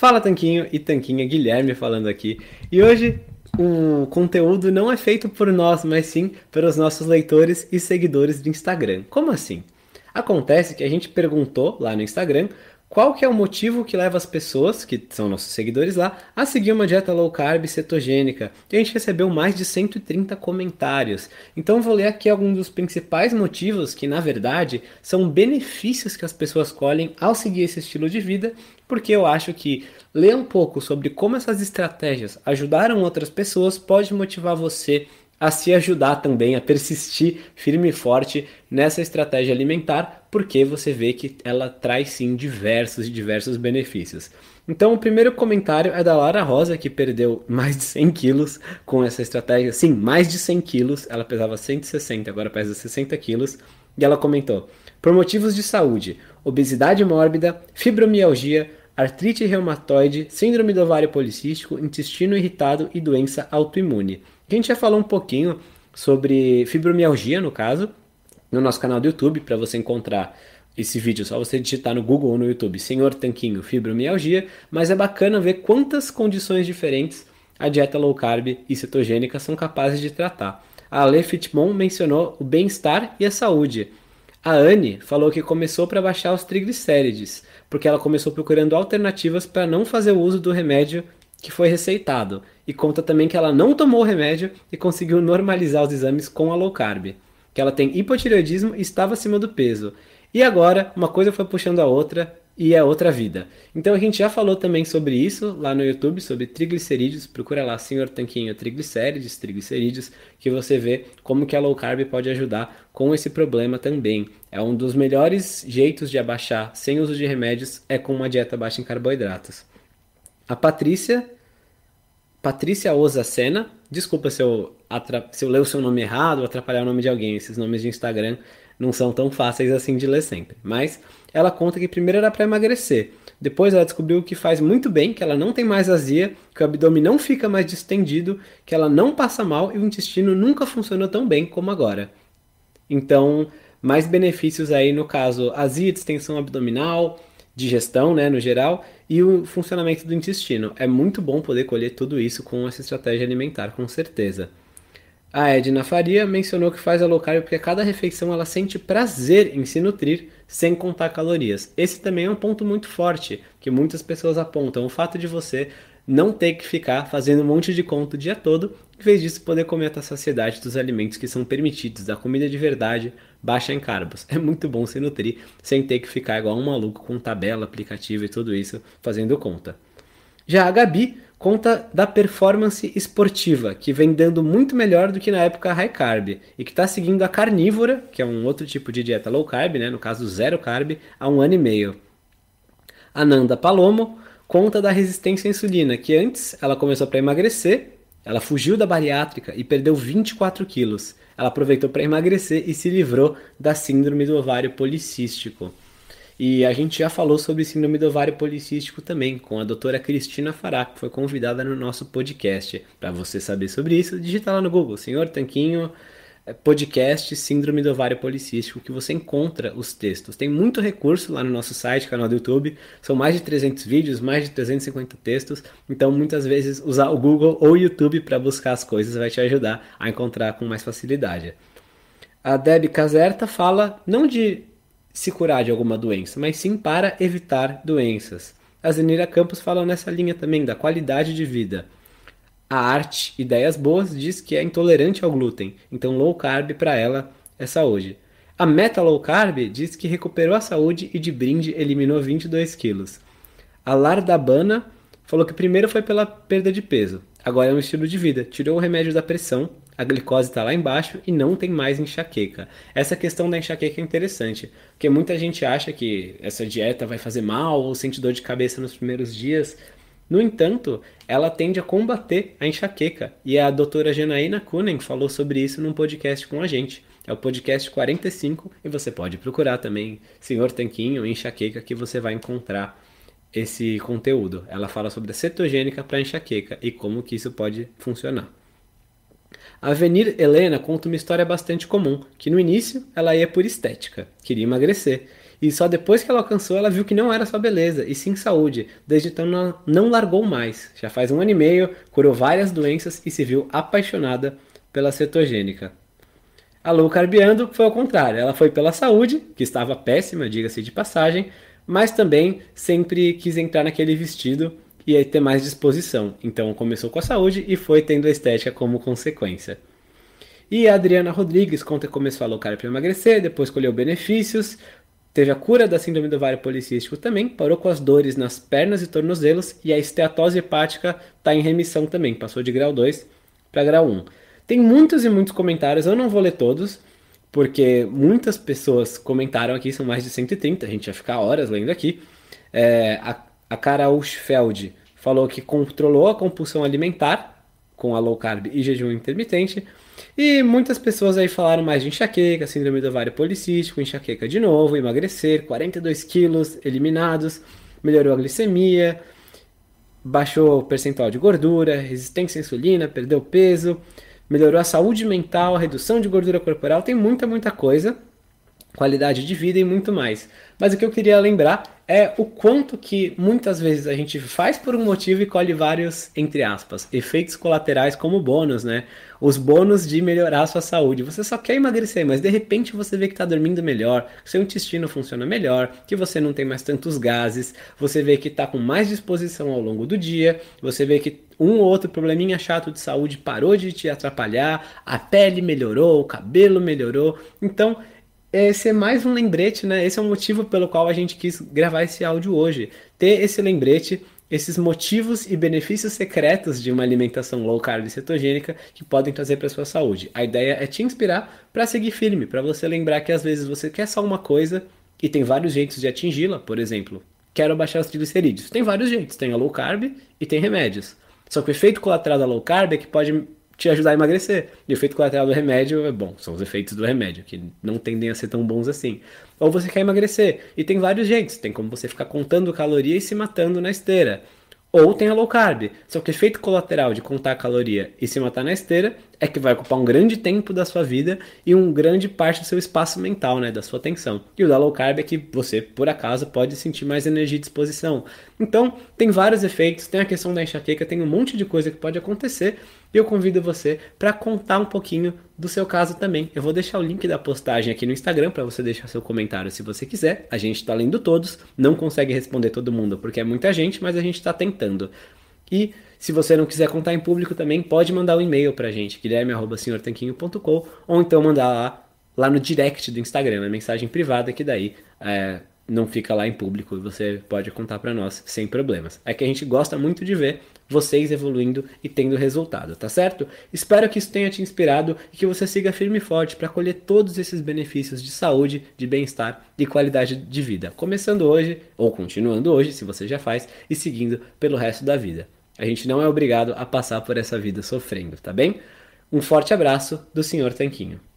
Fala Tanquinho e Tanquinha Guilherme falando aqui. E hoje o conteúdo não é feito por nós, mas sim pelos nossos leitores e seguidores do Instagram. Como assim? Acontece que a gente perguntou lá no Instagram qual que é o motivo que leva as pessoas, que são nossos seguidores lá, a seguir uma dieta low carb cetogênica. E a gente recebeu mais de 130 comentários. Então vou ler aqui alguns dos principais motivos que, na verdade, são benefícios que as pessoas colhem ao seguir esse estilo de vida, porque eu acho que ler um pouco sobre como essas estratégias ajudaram outras pessoas pode motivar você a se ajudar também a persistir firme e forte nessa estratégia alimentar, porque você vê que ela traz sim diversos e diversos benefícios. Então, o primeiro comentário é da Lara Rosa, que perdeu mais de 100 quilos com essa estratégia. Sim, mais de 100 quilos. Ela pesava 160, agora pesa 60 quilos. E ela comentou: por motivos de saúde, obesidade mórbida, fibromialgia, artrite reumatoide, síndrome do ovário policístico, intestino irritado e doença autoimune. A gente já falou um pouquinho sobre fibromialgia, no caso, no nosso canal do YouTube, para você encontrar esse vídeo, só você digitar no Google ou no YouTube, Senhor Tanquinho Fibromialgia, mas é bacana ver quantas condições diferentes a dieta low carb e cetogênica são capazes de tratar. A Ale Fitmon mencionou o bem-estar e a saúde. A Anne falou que começou para baixar os triglicérides, porque ela começou procurando alternativas para não fazer o uso do remédio que foi receitado. E conta também que ela não tomou o remédio e conseguiu normalizar os exames com a low carb. Que ela tem hipotireoidismo e estava acima do peso. E agora, uma coisa foi puxando a outra, e é outra vida. Então a gente já falou também sobre isso lá no YouTube, sobre triglicerídeos. Procura lá, senhor Tanquinho, triglicérides, triglicerídeos, que você vê como que a low carb pode ajudar com esse problema também. É um dos melhores jeitos de abaixar sem uso de remédios é com uma dieta baixa em carboidratos. A Patrícia Patrícia Sena. desculpa se eu, se eu leio o seu nome errado, atrapalhar o nome de alguém, esses nomes de Instagram não são tão fáceis assim de ler sempre. Mas ela conta que primeiro era para emagrecer, depois ela descobriu que faz muito bem, que ela não tem mais azia, que o abdômen não fica mais distendido, que ela não passa mal e o intestino nunca funcionou tão bem como agora. Então, mais benefícios aí no caso azia, distensão abdominal, digestão, né, no geral, e o funcionamento do intestino. É muito bom poder colher tudo isso com essa estratégia alimentar, com certeza. A Edna Faria mencionou que faz a low carb porque a cada refeição ela sente prazer em se nutrir sem contar calorias. Esse também é um ponto muito forte que muitas pessoas apontam, o fato de você não ter que ficar fazendo um monte de conta o dia todo, em vez disso poder comer a saciedade dos alimentos que são permitidos, da comida de verdade, baixa em carbos. É muito bom se nutrir sem ter que ficar igual um maluco com tabela, aplicativo e tudo isso fazendo conta. Já a Gabi conta da performance esportiva, que vem dando muito melhor do que na época high carb, e que está seguindo a carnívora, que é um outro tipo de dieta low carb, né, no caso zero carb, há um ano e meio. Ananda Palomo conta da resistência à insulina, que antes ela começou para emagrecer, ela fugiu da bariátrica e perdeu 24 quilos. Ela aproveitou para emagrecer e se livrou da síndrome do ovário policístico. E a gente já falou sobre síndrome do ovário policístico também, com a doutora Cristina Fará, que foi convidada no nosso podcast. Para você saber sobre isso, digita lá no Google, Senhor Tanquinho, eh, podcast Síndrome do Ovário Policístico, que você encontra os textos. Tem muito recurso lá no nosso site, canal do YouTube, são mais de 300 vídeos, mais de 350 textos, então muitas vezes usar o Google ou o YouTube para buscar as coisas vai te ajudar a encontrar com mais facilidade. A Deb Caserta fala não de se curar de alguma doença, mas sim para evitar doenças. A Zenira Campos fala nessa linha também da qualidade de vida. A arte Ideias Boas diz que é intolerante ao glúten, então low carb para ela é saúde. A Meta Low Carb diz que recuperou a saúde e de brinde eliminou 22 quilos. A Lardabana falou que primeiro foi pela perda de peso, agora é um estilo de vida, tirou o remédio da pressão a glicose está lá embaixo e não tem mais enxaqueca. Essa questão da enxaqueca é interessante, porque muita gente acha que essa dieta vai fazer mal ou sente dor de cabeça nos primeiros dias. No entanto, ela tende a combater a enxaqueca. E a doutora Janaína Kunen falou sobre isso num podcast com a gente. É o podcast 45 e você pode procurar também Senhor Tanquinho Enxaqueca que você vai encontrar esse conteúdo. Ela fala sobre a cetogênica para enxaqueca e como que isso pode funcionar. A Avenir Helena conta uma história bastante comum, que no início ela ia por estética, queria emagrecer, e só depois que ela alcançou ela viu que não era só beleza, e sim saúde. Desde então ela não largou mais. Já faz um ano e meio, curou várias doenças e se viu apaixonada pela cetogênica. A Lou Carbiando foi ao contrário, ela foi pela saúde, que estava péssima, diga-se de passagem, mas também sempre quis entrar naquele vestido e aí ter mais disposição. Então começou com a saúde e foi tendo a estética como consequência. E a Adriana Rodrigues conta como começou a alocar para emagrecer, depois colheu benefícios, teve a cura da síndrome do ovário policístico também, parou com as dores nas pernas e tornozelos e a esteatose hepática está em remissão também, passou de grau 2 para grau 1. Tem muitos e muitos comentários, eu não vou ler todos, porque muitas pessoas comentaram aqui, são mais de 130, a gente ia ficar horas lendo aqui. É, a a Cara Ushfeld falou que controlou a compulsão alimentar com a low carb e jejum intermitente. E muitas pessoas aí falaram mais de enxaqueca, síndrome do ovário policístico, enxaqueca de novo, emagrecer, 42 quilos eliminados, melhorou a glicemia, baixou o percentual de gordura, resistência à insulina, perdeu peso, melhorou a saúde mental, redução de gordura corporal, tem muita, muita coisa, qualidade de vida e muito mais. Mas o que eu queria lembrar é o quanto que muitas vezes a gente faz por um motivo e colhe vários, entre aspas, efeitos colaterais como bônus, né? Os bônus de melhorar a sua saúde. Você só quer emagrecer, mas de repente você vê que está dormindo melhor, seu intestino funciona melhor, que você não tem mais tantos gases, você vê que está com mais disposição ao longo do dia, você vê que um ou outro probleminha chato de saúde parou de te atrapalhar, a pele melhorou, o cabelo melhorou. Então, esse é mais um lembrete, né? Esse é o um motivo pelo qual a gente quis gravar esse áudio hoje. Ter esse lembrete, esses motivos e benefícios secretos de uma alimentação low carb e cetogênica que podem trazer para sua saúde. A ideia é te inspirar para seguir firme, para você lembrar que às vezes você quer só uma coisa e tem vários jeitos de atingi-la, por exemplo. Quero baixar os triglicerídeos. Tem vários jeitos, tem a low carb e tem remédios. Só que o efeito colateral da low carb é que pode te ajudar a emagrecer. E o efeito colateral do remédio é bom, são os efeitos do remédio, que não tendem a ser tão bons assim. Ou você quer emagrecer, e tem vários jeitos, tem como você ficar contando caloria e se matando na esteira. Ou tem a low carb, só que o efeito colateral de contar caloria e se matar na esteira é que vai ocupar um grande tempo da sua vida e um grande parte do seu espaço mental, né, da sua atenção. E o da low carb é que você, por acaso, pode sentir mais energia e disposição. Então, tem vários efeitos, tem a questão da enxaqueca, tem um monte de coisa que pode acontecer. E eu convido você para contar um pouquinho do seu caso também. Eu vou deixar o link da postagem aqui no Instagram para você deixar seu comentário se você quiser. A gente está lendo todos, não consegue responder todo mundo porque é muita gente, mas a gente está tentando. E se você não quiser contar em público também, pode mandar um e-mail pra gente, guilherme.senhortanquinho.com ou então mandar lá, lá no direct do Instagram, na mensagem privada que daí é, não fica lá em público e você pode contar para nós sem problemas. É que a gente gosta muito de ver vocês evoluindo e tendo resultado, tá certo? Espero que isso tenha te inspirado e que você siga firme e forte para colher todos esses benefícios de saúde, de bem-estar e qualidade de vida, começando hoje ou continuando hoje, se você já faz, e seguindo pelo resto da vida. A gente não é obrigado a passar por essa vida sofrendo, tá bem? Um forte abraço do Sr. Tanquinho.